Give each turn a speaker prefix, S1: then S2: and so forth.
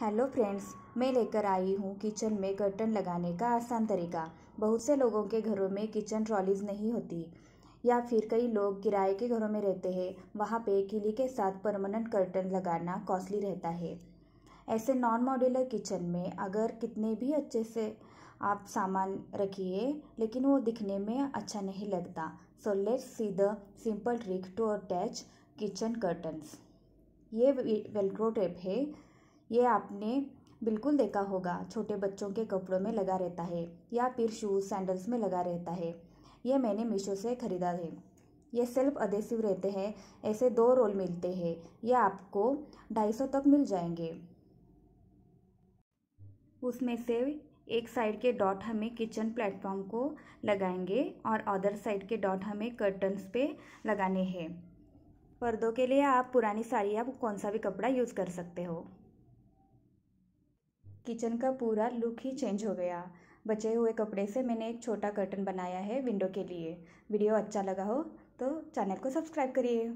S1: hello friends मैं लेकर आई हूँ किचन में कर्टन लगाने का आसान तरीका बहुत से लोगों के घरों में किचन ट्रॉलीज नहीं होती या फिर कई लोग किराए के घरों में रहते हैं वहाँ पे किली के साथ परमानेंट कर्टन लगाना कॉस्टली रहता है ऐसे नॉन मॉड्यूलर किचन में अगर कितने भी अच्छे से आप सामान रखिए लेकिन वो दिखने में अच्छा नहीं लगता so let's see the simple trick to attach kitchen curtains ये वेलक्रो टेप है ये आपने बिल्कुल देखा होगा छोटे बच्चों के कपड़ों में लगा रहता है या फिर शूज़ सैंडल्स में लगा रहता है ये मैंने मीशो से ख़रीदा है ये सेल्फ अधेसिव रहते हैं ऐसे दो रोल मिलते हैं ये आपको ढाई सौ तक मिल जाएंगे उसमें से एक साइड के डॉट हमें किचन प्लेटफॉर्म को लगाएंगे और अदर साइड के डॉट हमें कर्टन्स पे लगाने हैं पर्दों के लिए आप पुरानी साड़ी या कौन सा भी कपड़ा यूज़ कर सकते हो किचन का पूरा लुक ही चेंज हो गया बचे हुए कपड़े से मैंने एक छोटा कर्टन बनाया है विंडो के लिए वीडियो अच्छा लगा हो तो चैनल को सब्सक्राइब करिए